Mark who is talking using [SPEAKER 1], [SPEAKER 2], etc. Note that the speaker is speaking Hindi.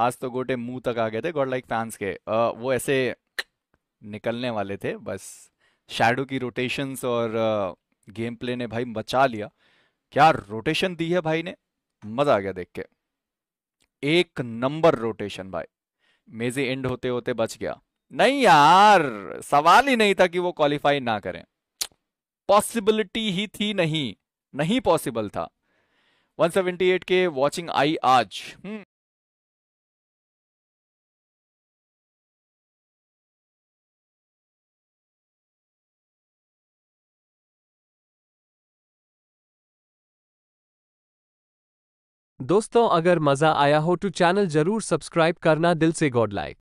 [SPEAKER 1] आज तो गोटे मुंह तक आ गए थे गॉड लाइक फैंस के आ, वो ऐसे निकलने वाले थे बस शैडो की रोटेशंस और गेम प्ले ने भाई बचा लिया क्या रोटेशन दी है भाई ने मजा आ गया देख के एक नंबर रोटेशन भाई मेजी एंड होते होते बच गया नहीं यार सवाल ही नहीं था कि वो क्वालिफाई ना करें पॉसिबिलिटी ही थी नहीं नहीं पॉसिबल था 178 के वॉचिंग आई आज हम्म।
[SPEAKER 2] दोस्तों अगर मजा आया हो तो चैनल जरूर सब्सक्राइब करना दिल से गॉड लाइक